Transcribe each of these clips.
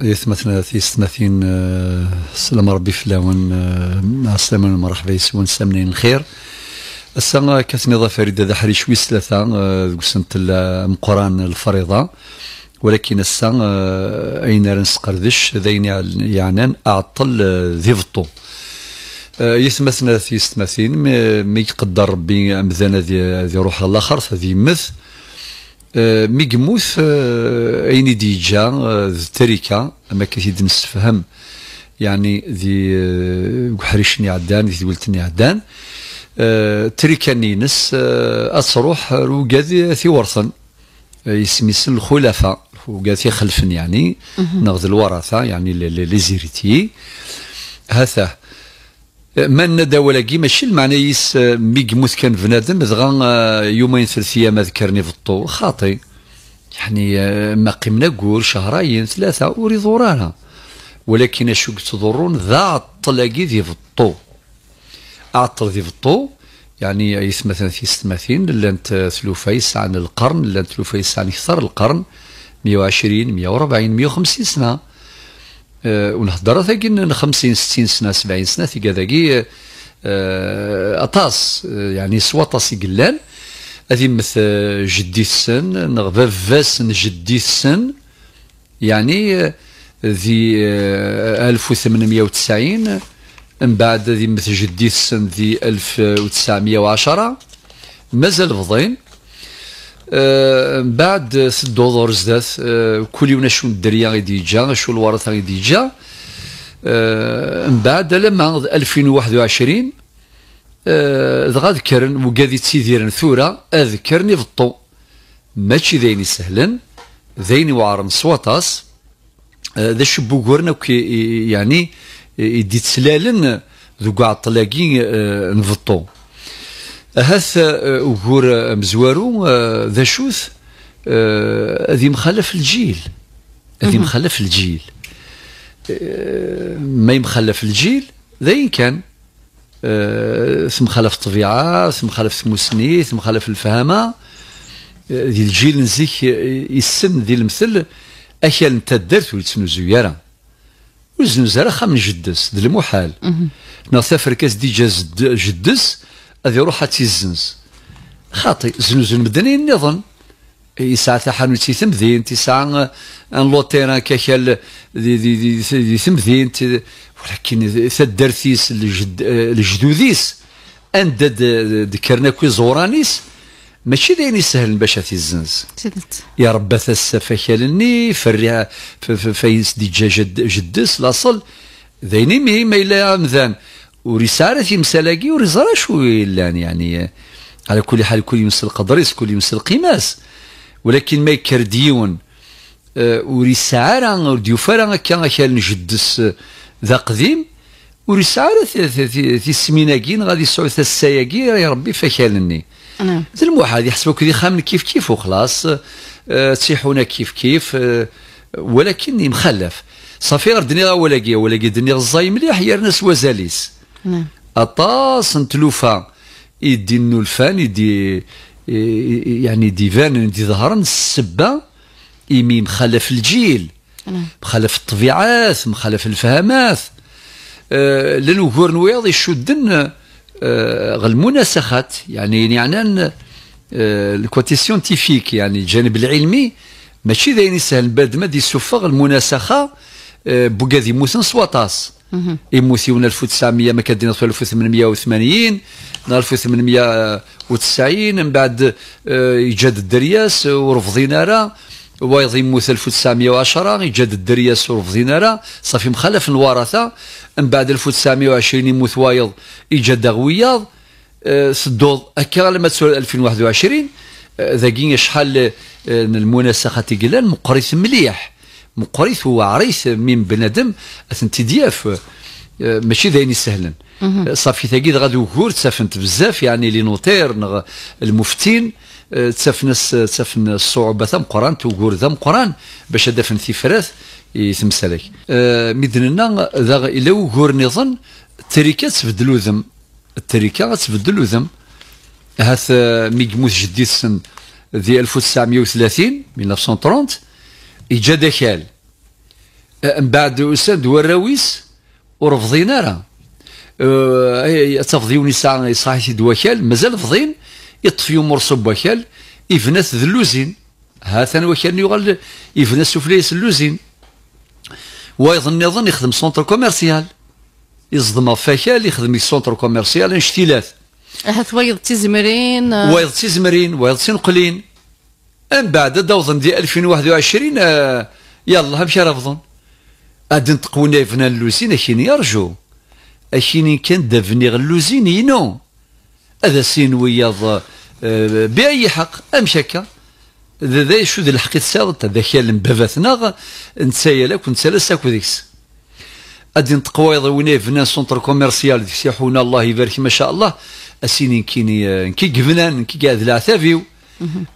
يثمتنا آه، في سنتين السلام ربي فلاون مع السلامة ومرحبا يسوان سامنين الخير السنة كاتنضا فريدة ذا حري شويس ثلاثة قسنت مقران الفريضة ولكن السنة آه، أين رنسقردش ذين يعني أعطل آه، ذيفطو فطو يثمتنا في سنتين ما يقدر ربي أمذانا ذي روح الآخر ذي مث آه، مي آه، اين ديجا جا التركه آه، اما كثيد نستفهم يعني ذي قحريشني عدان ذي ولتني عدان تريكا نينس اصروح روكاذ في ورثن يسميس الخلفاء وقال خلفن يعني ناخذ الورثه يعني لي زيريتي هذا ما ندا ولكن ماشي المعنى يس ميقموت كان بنادم دغا آه، يومين ثلاث ايام ذكرني في الطو خاطي يعني آه، ما قمنا قول شهرين ثلاثه وريضوا ضرانا ولكن اشو تضرون ذا عطلاقي ذي في الطو اعطل ذي في الطو يعني يس مثلا في 60 لانت ثلوفيس عن القرن لانت ثلوفيس عن اكثر القرن 120 140 150 سنه آه، ونهضر ثاكي 50 60 سنه 70 سنه ثيكا ذاكي آه، آه، اطاس يعني سوا طاسي قلان هذه مثل جدي السن نغبا فاسن جدي السن يعني ذي 1890 من بعد ذي مثل جدي السن ذي 1910 مازال فضين من أه، بعد ست دور زدات أه، كل يوم شنو الدريا غادي يجا شنو الورثه غادي يجا أه، من بعد لما 2021 دغا ذكرن وقادي تيديرن ثورة اذكرني فطو ماشي ذيني سهلا ذيني وعرم سواطاس ذا شبو وكي يعني يدي تسلالن ذو قاع طلاقين نفطو هاس آه، وجور آه، مزوارو آه، ذا شوث هذه مخالف الجيل هذه مخالف الجيل ما يمخالف الجيل ذاين كان ثم خالف الطبيعة ثم خالف المسني ثم خالف الفهامة ذي الجيل نزيك يسن ذي المثل أكل أنت درت ويتسنو زيارة وزنو زيارة خام جدس ذي المحال نغثا فركاس دي جاز جدس هذه روحة حتى خاطي زنوز المدنيين النظام يسعى تحانوتي تمدين تسعى ان لوتيران كاكال دي دي دي, دي تمدين ولكن ثدرثيس الجد الجدوديس اند ذكرناكو زورانيس ماشي داين يسهل باش تيزنز يا رب السفاكلني فريها فايس دجاجه جدس لاصل دايني مي ما الا مذان ورسالة مسلاقي ورزرا شو اللان يعني على كل حال كل يمسل قدرس كل يمسل قماس ولكن ما يكرديون آه، ورسالة ورديوفارة كان كان نجدس آه، ذا قديم ورسالة في السميناكين غادي يسعوا السياكين يا ربي فكالني نعم الموحد هذه يحسبوك ذي خامل كيف كيف وخلاص أه, آه، تسيحونا كيف كيف أه مخلف صافي غير دنيا ولاقي ولاقي دنيا الزاي مليح يا ناس وزاليس نعم اطاس نتلوفا يدي النلفان يدي يعني فان يدي ظهرن السبه يمي مخالف الجيل نعم. مخالف الطبيعات مخالف الفهمات آه للوهور نويض يشدن آه المناسخات يعني يعني آه الكوتي سيونتيفيك يعني الجانب العلمي ماشي داين يسهل بعد ما دي سفغ المناسخه آه، بوكادي موسن سواطاس ايموسيون 1900 ما كدينا 1880 1890 من بعد آه، يجاد الدرياس ورفضينا راه وايض يموت 1910 يجاد الدرياس ورفضينا راه صافي مخالف الورثه من بعد 1920 يموت وايض يجاد غوياض سدوض آه، هكا لما تسول 2021 آه، ذاكين شحال المناسخه تيقلان مقريث مليح مقريث وعريس من بنادم اثنتي دياف آه، ماشي ذاين سهلا آه، صافي تاكيد غادي وكور تسافنت بزاف يعني لي نوتير المفتين آه، تسافن تسافن الصعوبه ثم قران توكور ثم قران باش دافن في فراث يتمسلك أه ميدننا ذا الى وكور نظن التريكه تبدلو ذم التريكه تبدلو ذم هاث ميكموس جديد السن ذي 1930 1930 يجا داكال أه، من بعد استاذ وراويس ورفضين راه تفضيوني ساعه يسعى سيد وكال مازال فضين يطفيو مرصب وكال يفنس ذلوزين هاثان وكال يغل يفنس سفليس اللوزين ويظن يظن يخدم سونتر كوميرسيال يصدم فاكال يخدم سونتر كوميرسيال انشتيلات هاث ويض تزمرين ويض تزمرين ويض تنقلين من بعد دوزن دي 2021 يلا مشى رفضن غادي نتقونا فينا اللوزين اشين يرجو اشين كان دافنيغ اللوزين ينو هذا سين وياض آه، باي حق امشي ذا شو ذا الحق تساوط ذاك المبافثنا نتسايل ونتسالا ساكو ذيكس غادي نتقوى وين فينا سونتر كوميرسيال ديك سيحونا الله يبارك ما شاء الله اسيني كيني آه، كي قبنان كي قاعد العتافيو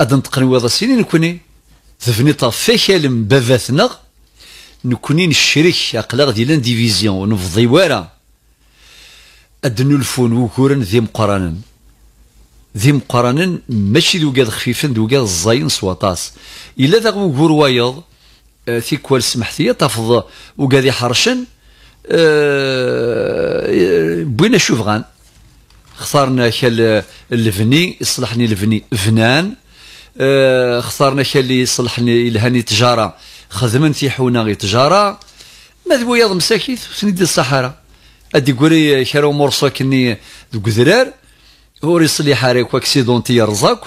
أدن نطقن واض السنين نكوني ثفني طاف فاكل باباتنا نكوني نشرك دي ديال انديفيزيون ونفضي وارا اد الفون وكورا ذي مقرانا ذي مقرانا ماشي قاد خفيفا قاد الزاين سواطاس الا ذا وكور وايض آه، كوال سمحتي تفض وقاد يحرشن أه بوينا غان خسرنا شال الفني يصلحني الفني فنان آه خسرنا اللي يصلحني الهاني تجاره خدمن حونا غي تجاره ما ذو يض مساكيت سندي الصحراء ادي قولي شارو مرصا كني ذو قذرار وري صليح عليك واكسيدونتي يرزاك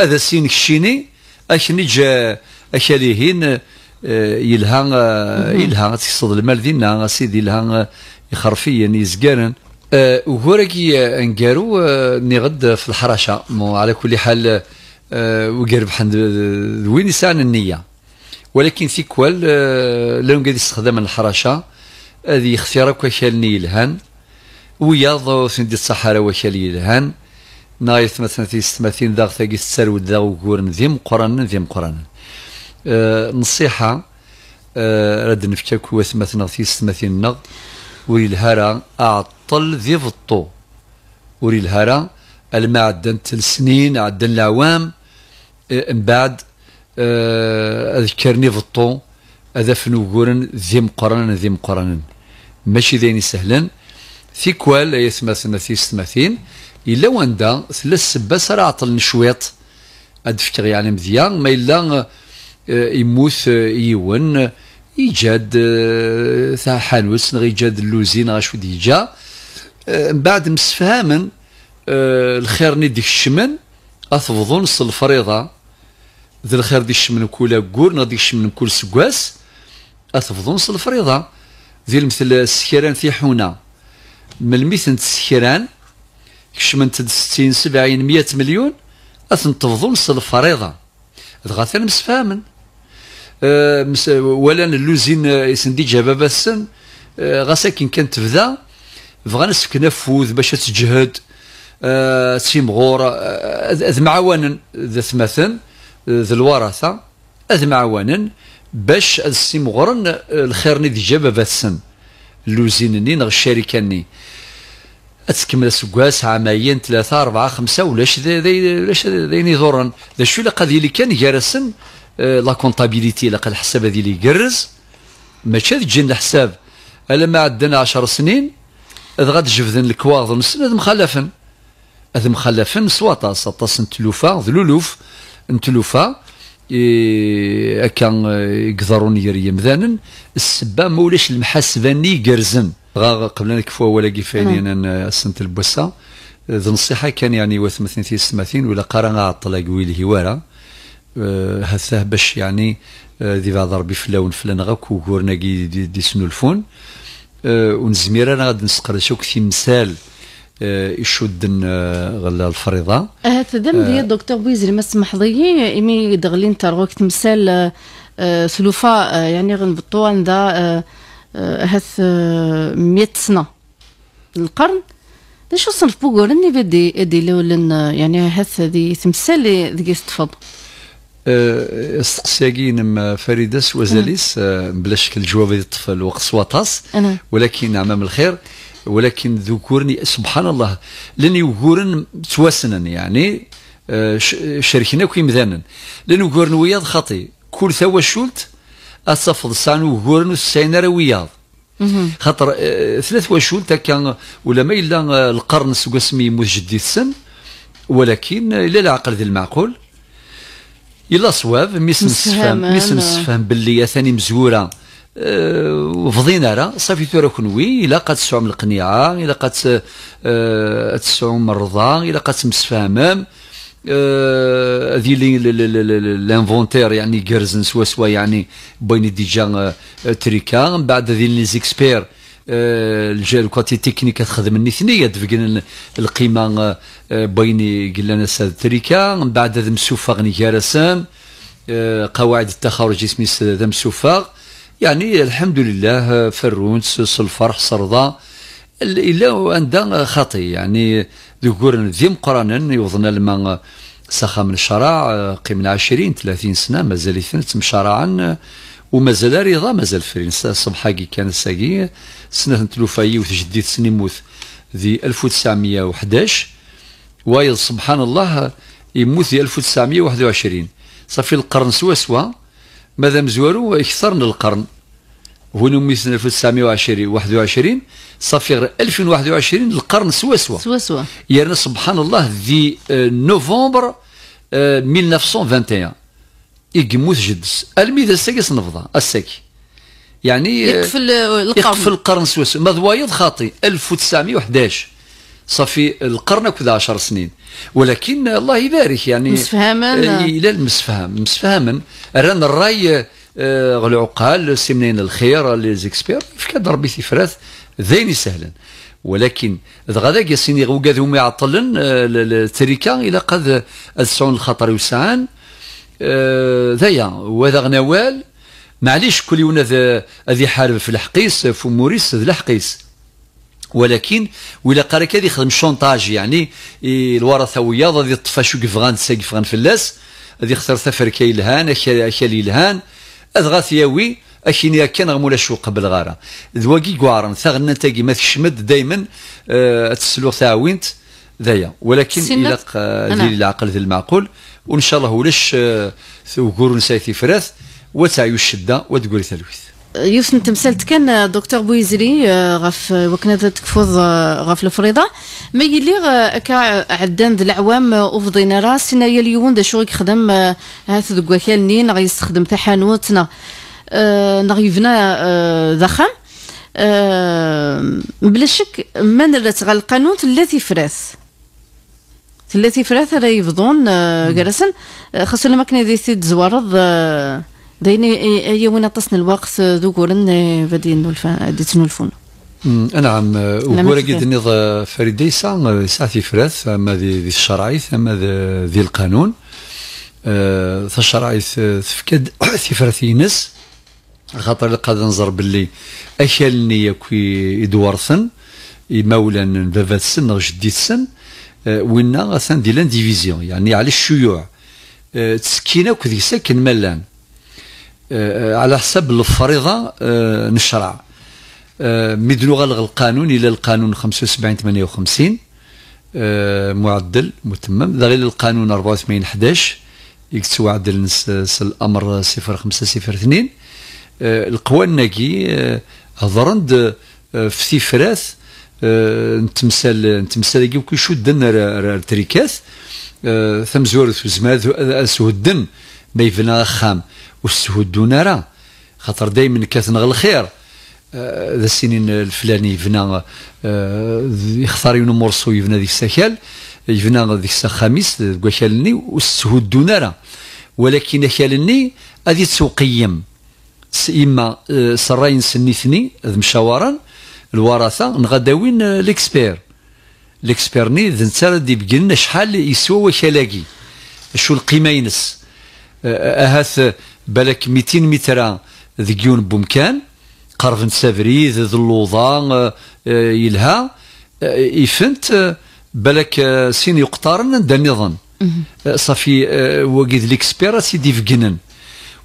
هذا سين كشيني اشني جا اشاليهين آه، يلهان آه، يلهان تيصد المال دينا سيدي يلهان آه، يخرفيا يعني يزكارن أه، راكي أه، نقارو أه، نغد في الحرشه على كل حال وقارب حند وين يسعن النيه ولكن في كوال لون قد يستخدم الحرشه هذه وكال نية الهان وياض سندي الصحراء وكالي الهان نايث مثلا في ستماثين داغ تاقي السرود داغ وكور نذيم قران نذيم قران أه نصيحة أه رد نفتك وثمثنا في ستماثين نغ ويلهارا أعط يبطل ذي فطو وري الهرا الما عدن السنين عدن العوام آه، من بعد آه، اذكرني فطو هذا فنوغورن ذي مقرن ذي مقرن ماشي ذين سهلا في كوال ثيكوال يثمثن في ستماثين إلا واندا ثلاث سباس راه عطل شويط ادفكر يعني مزيان ما إلا آه، يموت يون يجاد ثا حانوس غيجاد يجاد اللوزين غا شو ديجا من بعد مسفهاما آه، الخير ني ديك الشمن اثبضون نص الفريضه ذي الخير ديك الشمن كولا كور ديك الشمن كول سكواس اثبضون نص الفريضه ذي المثل السكران في حونه من مثل السكران تد 60 70 100 مليون اثنتفضون نص الفريضه دغا مسفهامن مسفهاما أه ولا اللوزين يسندي جبابه السن أه غاسكن كانت تبدا بغى نسكن فوذ باش تجهد أه آه اذ معاونا ذا ثماثن ذا الورثه اذ معاونا باش غور الخير ني ديجا بابا السن اللوزينني نغ الشركه تكمل سكاس عامين ثلاثة أربعة خمسة ولاش ولاش ذين يضرن ذا شو لقى ذي اللي كان جارسن لا كونتابيليتي لقى الحساب هذي اللي يقرز ماشي تجي الحساب ألا ما عندنا 10 سنين اذ غاد غتجبدن الكواغ نسن اذ مخلفن اذ مخلفن سواطاس اطاس نتلوفا ذلولوف نتلوفا هكا يقدرون يريم ذانن السبه ما ولاش المحاسباني قرزن غا قبل كفوا ولا كيفاين نعم. انا سنت البوسا ذو نصيحه كان يعني وثمثين في السماثين ولا قرانا عطلاق ويلي هوارا أه هثاه باش يعني ذي بعض ربي فلاون فلان غاك وكورنا دي, دي, دي سنو الفون أه آه، ونزمير انا غادي شوك في تمثال آه، يشدن آه، غلا الفريضه هذا دم ديال دكتور بويزري ما سمح سمحضي مي دغلين ترغوك تمثال سلوفا يعني غنبطو عندها هاث 100 سنه القرن شو صنف بوغور اني بدي ادي لولن يعني هاث هذه تمثال ذي استفض أه، استقساقي نم فريدة وزاليس أه، بلا شكل جواب الطفل وقت سواطاس ولكن أمام الخير ولكن ذكورني سبحان الله لن وكورن تواسنا يعني أه، شركنا كي مذانا لن وكورن وياض خطي كل ثوا شولت أصفض سان وكورن وسين وياض خاطر ثلاث وشولت كان ولا ما إلا القرن اسمي مجدد السن ولكن إلا العقل ذي المعقول الا صواب ميس نسفهم ميس نسفهم باللي ثاني مزوره أه، وفضينا راه صافي ثورة كنوي الا قد تسعوم القنيعه الا قد تسعوم الرضا الا قد مسفامام أه، هذه لي لانفونتير يعني كرزن سوا سوا يعني بين ديجا أه، تريكا من بعد هذه لي زيكسبير آه، الجال كوتي تكنيك تخدم النثنيه دفقنا القيمه آه، بيني قلنا ساد تريكا من بعد ذم سوفاغ نيكارسام آه، قواعد التخارج اسمي ذم سوفاغ يعني الحمد لله فرونس الفرح سرضا الا واندا خطي يعني ذكور ذيم قرانا يوضنا لما سخا من الشرع قيمنا 20 30 سنه مازال ثنت مشرعا ومازال رضا مازال فرنسا صبحاكي كان ساكي سنة تلوفاي وتجديد سنيموت ذي 1911 وايض سبحان الله يموت ذي 1921 صافي القرن سوا سوا مادام مزوالو يكثر من القرن هنا مثل 1920 21 صافي غير 2021 القرن سوا سوا سوا سوا يعني سبحان الله ذي آه، نوفمبر 1921 آه، يقموت جدس المي ذا الساكي سنفضة الساكي يعني يقفل آه، القرن يقفل القرن سويس ما مضوايض خاطي 1911 صافي القرن كذا 10 سنين ولكن الله يبارك يعني مسفهما آه، الى المسفهم مسفهما ران الراي العقال آه، منين الخير لي زيكسبير فكاد ربي فراث ذين سهلا ولكن اذا غادا كيسيني غوكاذ هما يعطلن التريكا الى قد السعون الخطر يسعان آه، ذايا وهذا غنوال معليش كل يوم هذا يحارب في الحقيس في موريس في الحقيس ولكن ولا قال هذا يخدم شونطاج يعني ذي هذا يطفى غان كفغان غان فلاس ذي خسر سفر كي لهان اكالي الهان اذ ياوي اكيني كان غمولا شو قبل غارة ذواقي كوارن ثغنا تاقي ما تشمد دايما أه تسلو ثاوينت ذايا ولكن الى ذي العقل ذي المعقول وان شاء الله ولاش ثوكور آه، نسايتي فراث وتعيو الشده وتقول تلويث آه، يوسف تمثلت كان آه، دكتور بويزري غف وكنا تكفوض غف الفريضة ما يلي كا عدان ذا العوام وفضينا راس سنايا اليوم ذا شغل يخدم هاث ذو وكالنين غي يستخدم تحانوتنا نغيفنا ضخم بلا شك من رات القانون الذي فراث ثلاثي فراث راه يفضون آه، جرسن آه، خاصو لما كنا دي سيد زوارض آه، دايني اي وين اتصن الوقت ذو قولن بدي نولفان دي تنولفون نعم وكورا قد نض سا يسا ساعتي فراث اما ذي الشرعيث اما ذي القانون ذا الشرعيث تفكد فراث ينس خاطر لقد نزر باللي اشالني يكوي يدورثن مولا بابا السن جدي السن آه، وينا غاسان دي لانديفيزيون يعني على الشيوع آه، تسكينا وكذي ساكن ملان آه، على حسب الفريضه نشرع مدنو غلغ القانون الى القانون 75 58 معدل متمم ذا غير القانون 84 11 يكتسو عدل الامر 0502 القوانكي هضرند في تفراث آه، نتمثل نتمثل كي وكيشدن التريكات آه، ثمزور زماد اسهدن آه، ما يبنى خام وسهدونا راه خاطر دايما كاتنغ الخير ذا السنين الفلاني يفنا يختار يون مرسو يفنا ذيك السكال يفنا ذيك الخميس وكالني وسهدونا راه ولكن كالني غادي تسوقيم اما سراين سنيثني مشاورا الوراثه نغداوين ليكسبير ليكسبير ني ذنتر دي بقلنا شحال يسوى واش الاقي شو القيمه ينس اهاث بالك 200 متر ذكيون بومكان قرف سافري ذ اللوضه يلها يفنت بالك سين يقترن دا نظن صافي وقيد ليكسبير سيدي فقنن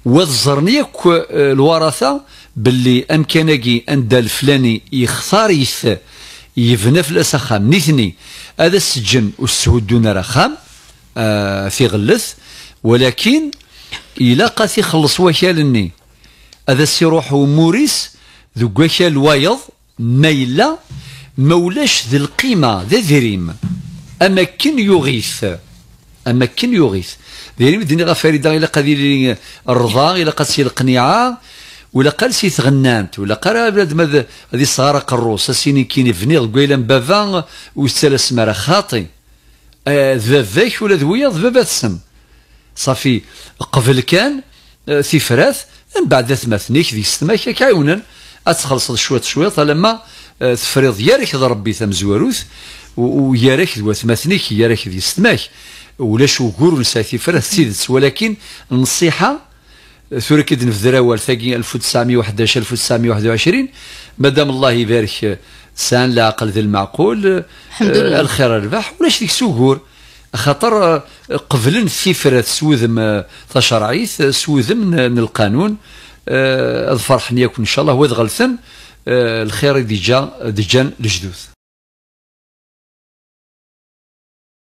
وذ الزرنيك الورثه باللي امكانكي اندا الفلاني يخسر يث يفنى فلاس اخام نيثني هذا السجن والسهود دون رخام آه في غلث ولكن الى قاسي يخلص وكالني هذا روحو موريس ذو وكال وايض ما إلا ما ولاش ذي القيمة ذي ذريم أما كن يغيث أما كن يغيث ذريم ديني غا فريدة الى قاسي الرضا الى قاسي القنيعة ولا قال سي تغنانت ولا قال بلاد ماذا هذه صغار قروس سيني كيني فنيغ قويلا بافا وستالا سمارة خاطي آه، ذبابك ولا ذويا ذبابة السم صافي قبل كان ثفراث آه، من بعد ثماثنيك ذي ستماك كعيونا أتخلص شوية شوية لما آه، تفريض يا يارك ربي ويا ويارك ذو يا يارك ذي ولا شو كور نساي ثفراث سيدت ولكن النصيحة في دراوال ثاقي 1911 1921 مادام الله يبارك سان لا عقل ذي المعقول الحمد لله آه، الخير ربح ولاش ديك سوكور خاطر آه، قبل سفرة سوذم آه، تشرعيث سوذم من القانون فرحني يكون ان شاء الله وذغلثن الخير ديجا ديجان الجدوث